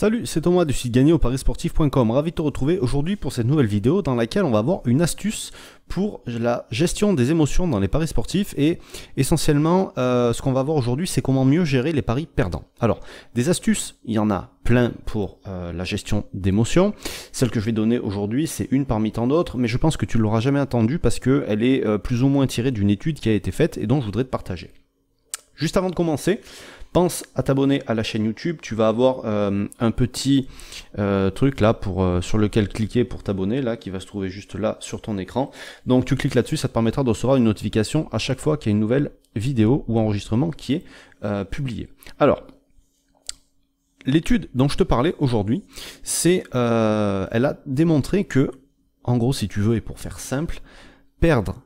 Salut, c'est Thomas du site gagné au parisportif.com. Ravi de te retrouver aujourd'hui pour cette nouvelle vidéo dans laquelle on va voir une astuce pour la gestion des émotions dans les paris sportifs et essentiellement euh, ce qu'on va voir aujourd'hui c'est comment mieux gérer les paris perdants. Alors, des astuces, il y en a plein pour euh, la gestion d'émotions. Celle que je vais donner aujourd'hui, c'est une parmi tant d'autres, mais je pense que tu l'auras jamais entendue parce qu'elle est euh, plus ou moins tirée d'une étude qui a été faite et dont je voudrais te partager. Juste avant de commencer, pense à t'abonner à la chaîne YouTube. Tu vas avoir euh, un petit euh, truc là pour euh, sur lequel cliquer pour t'abonner là qui va se trouver juste là sur ton écran. Donc tu cliques là-dessus, ça te permettra de recevoir une notification à chaque fois qu'il y a une nouvelle vidéo ou enregistrement qui est publié. Alors l'étude dont je te parlais aujourd'hui, c'est elle a démontré que en gros si tu veux et pour faire simple, perdre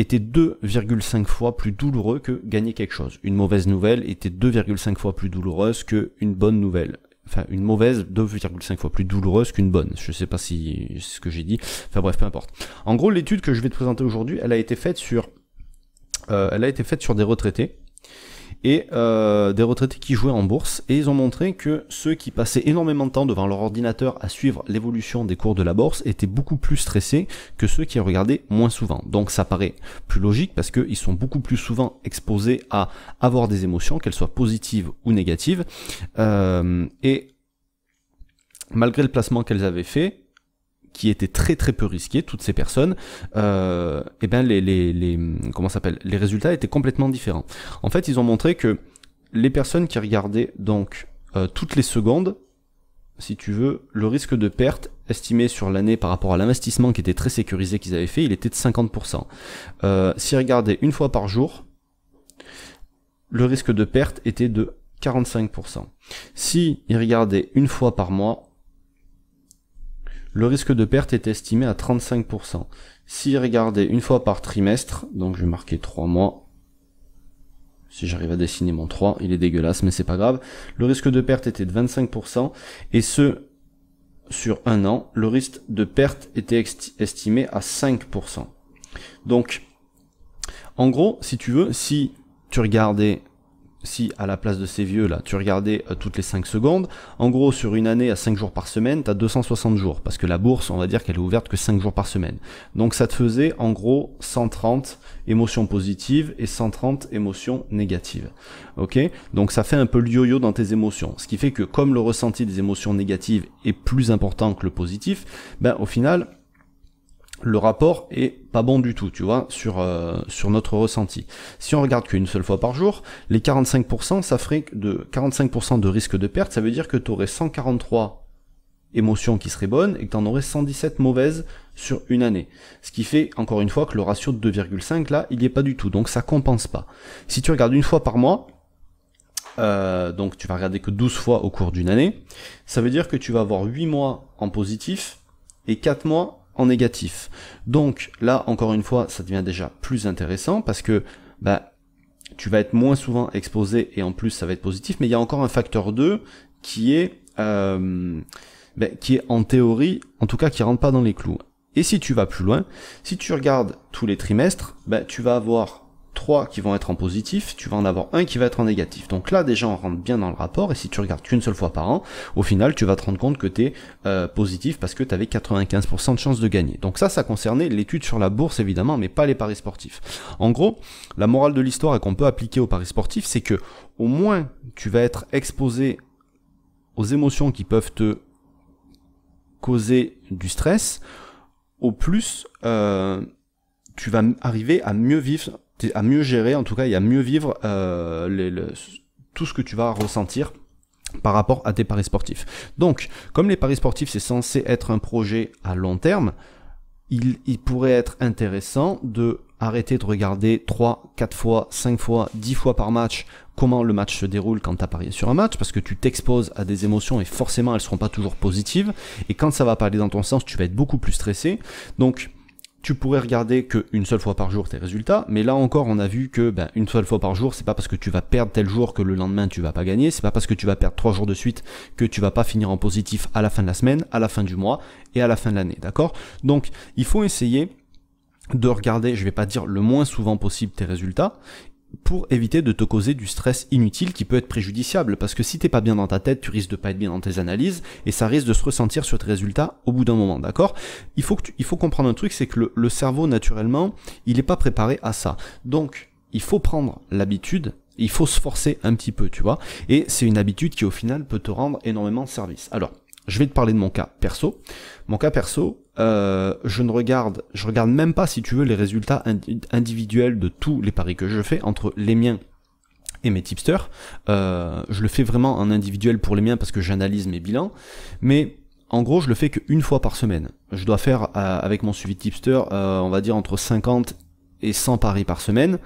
était 2,5 fois plus douloureux que gagner quelque chose. Une mauvaise nouvelle était 2,5 fois plus douloureuse qu'une bonne nouvelle. Enfin, une mauvaise 2,5 fois plus douloureuse qu'une bonne. Je ne sais pas si c'est ce que j'ai dit. Enfin bref, peu importe. En gros, l'étude que je vais te présenter aujourd'hui, elle a été faite sur, euh, elle a été faite sur des retraités et euh, des retraités qui jouaient en bourse, et ils ont montré que ceux qui passaient énormément de temps devant leur ordinateur à suivre l'évolution des cours de la bourse étaient beaucoup plus stressés que ceux qui regardaient moins souvent. Donc ça paraît plus logique parce qu'ils sont beaucoup plus souvent exposés à avoir des émotions, qu'elles soient positives ou négatives, euh, et malgré le placement qu'elles avaient fait, qui étaient très très peu risquées, toutes ces personnes, euh, et eh ben les, les, les comment s'appelle les résultats étaient complètement différents. En fait, ils ont montré que les personnes qui regardaient donc euh, toutes les secondes, si tu veux, le risque de perte estimé sur l'année par rapport à l'investissement qui était très sécurisé qu'ils avaient fait, il était de 50%. Euh, S'ils regardaient une fois par jour, le risque de perte était de 45%. S'ils regardaient une fois par mois, le risque de perte est estimé à 35%. Si regardais une fois par trimestre, donc je vais marquer 3 mois, si j'arrive à dessiner mon 3, il est dégueulasse, mais c'est pas grave. Le risque de perte était de 25%, et ce, sur un an, le risque de perte était estimé à 5%. Donc, en gros, si tu veux, si tu regardais si à la place de ces vieux là, tu regardais euh, toutes les 5 secondes, en gros sur une année à 5 jours par semaine, tu as 260 jours, parce que la bourse, on va dire qu'elle est ouverte que 5 jours par semaine. Donc ça te faisait en gros 130 émotions positives et 130 émotions négatives. Ok Donc ça fait un peu le yo-yo dans tes émotions. Ce qui fait que comme le ressenti des émotions négatives est plus important que le positif, ben au final, le rapport est pas bon du tout, tu vois, sur, euh, sur notre ressenti. Si on regarde qu'une seule fois par jour, les 45%, ça ferait de 45% de risque de perte, ça veut dire que tu aurais 143 émotions qui seraient bonnes et que tu en aurais 117 mauvaises sur une année. Ce qui fait, encore une fois, que le ratio de 2,5, là, il n'y est pas du tout, donc ça compense pas. Si tu regardes une fois par mois, euh, donc tu vas regarder que 12 fois au cours d'une année, ça veut dire que tu vas avoir 8 mois en positif et 4 mois négatif. Donc là, encore une fois, ça devient déjà plus intéressant parce que bah, tu vas être moins souvent exposé et en plus ça va être positif, mais il y a encore un facteur 2 qui est, euh, bah, qui est en théorie, en tout cas qui rentre pas dans les clous. Et si tu vas plus loin, si tu regardes tous les trimestres, bah, tu vas avoir 3 qui vont être en positif, tu vas en avoir un qui va être en négatif. Donc là déjà on rentre bien dans le rapport et si tu regardes qu'une seule fois par an, au final tu vas te rendre compte que tu es euh, positif parce que tu avais 95% de chances de gagner. Donc ça ça concernait l'étude sur la bourse évidemment mais pas les paris sportifs. En gros, la morale de l'histoire et qu'on peut appliquer aux paris sportifs, c'est que au moins tu vas être exposé aux émotions qui peuvent te causer du stress, au plus euh, tu vas arriver à mieux vivre à mieux gérer, en tout cas, et à mieux vivre euh, tout ce que tu vas ressentir par rapport à tes paris sportifs. Donc, comme les paris sportifs, c'est censé être un projet à long terme, il, pourrait être intéressant de arrêter de regarder 3, 4 fois, 5 fois, 10 fois par match comment le match se déroule quand tu as parié sur un match, parce que tu t'exposes à des émotions et forcément elles seront pas toujours positives, et quand ça va pas aller dans ton sens, tu vas être beaucoup plus stressé. Donc, tu pourrais regarder qu'une seule fois par jour tes résultats, mais là encore on a vu que ben, une seule fois par jour, c'est pas parce que tu vas perdre tel jour que le lendemain tu vas pas gagner, c'est pas parce que tu vas perdre trois jours de suite que tu vas pas finir en positif à la fin de la semaine, à la fin du mois et à la fin de l'année, d'accord Donc il faut essayer de regarder, je vais pas dire le moins souvent possible tes résultats, pour éviter de te causer du stress inutile qui peut être préjudiciable, parce que si t'es pas bien dans ta tête, tu risques de pas être bien dans tes analyses, et ça risque de se ressentir sur tes résultats au bout d'un moment, d'accord il, faut que il faut comprendre un truc, c'est que le, cerveau, naturellement, il n'est pas préparé à ça. Donc, il faut prendre l'habitude, il faut se forcer un petit peu, tu vois, et c'est une habitude qui au final peut te rendre énormément de service. Alors, je vais te parler de mon cas perso. Mon cas perso, euh, je ne regarde, je regarde même pas, si tu veux, les résultats individuels de tous les paris que je fais entre les miens et mes tipsters. Euh, je le fais vraiment en individuel pour les miens parce que j'analyse mes bilans, mais en gros, je le fais qu'une fois par semaine. Je dois faire euh, avec mon suivi de tipster, on va dire entre 50 et 100 paris par semaine,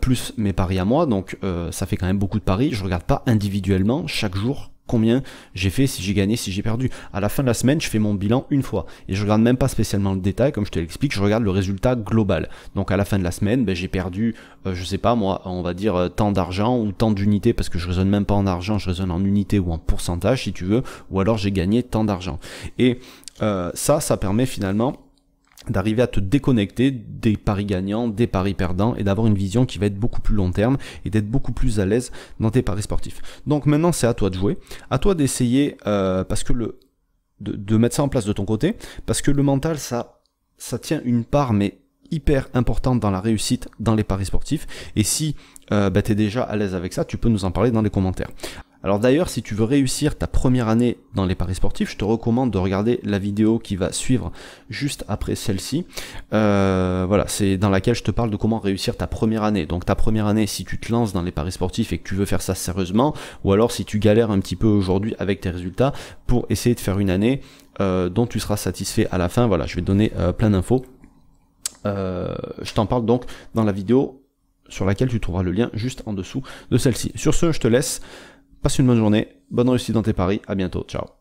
plus mes paris à moi, donc ça fait quand même beaucoup de paris. Je regarde pas individuellement chaque jour combien j'ai fait, si j'ai gagné, si j'ai perdu. À la fin de la semaine, je fais mon bilan une fois. Et je regarde même pas spécialement le détail, comme je te l'explique, je regarde le résultat global. Donc à la fin de la semaine, ben, j'ai perdu, je euh, je sais pas moi, on va dire euh, tant d'argent ou tant d'unités, parce que je raisonne même pas en argent, je raisonne en unités ou en pourcentage si tu veux, ou alors j'ai gagné tant d'argent. Et euh, ça, ça permet finalement d'arriver à te déconnecter des paris gagnants, des paris perdants et d'avoir une vision qui va être beaucoup plus long terme et d'être beaucoup plus à l'aise dans tes paris sportifs. Donc maintenant c'est à toi de jouer, à toi d'essayer euh, parce que le de, mettre ça en place de ton côté parce que le mental ça ça tient une part mais hyper importante dans la réussite dans les paris sportifs et si euh, bah, tu es déjà à l'aise avec ça, tu peux nous en parler dans les commentaires. Alors d'ailleurs, si tu veux réussir ta première année dans les paris sportifs, je te recommande de regarder la vidéo qui va suivre juste après celle-ci. Euh, voilà, c'est dans laquelle je te parle de comment réussir ta première année. Donc ta première année, si tu te lances dans les paris sportifs et que tu veux faire ça sérieusement, ou alors si tu galères un petit peu aujourd'hui avec tes résultats pour essayer de faire une année euh, dont tu seras satisfait à la fin. Voilà, je vais te donner euh, plein d'infos. je t'en parle donc dans la vidéo sur laquelle tu trouveras le lien juste en dessous de celle-ci. Sur ce, je te laisse. Passe une bonne journée, bonne réussite dans tes paris, à bientôt, ciao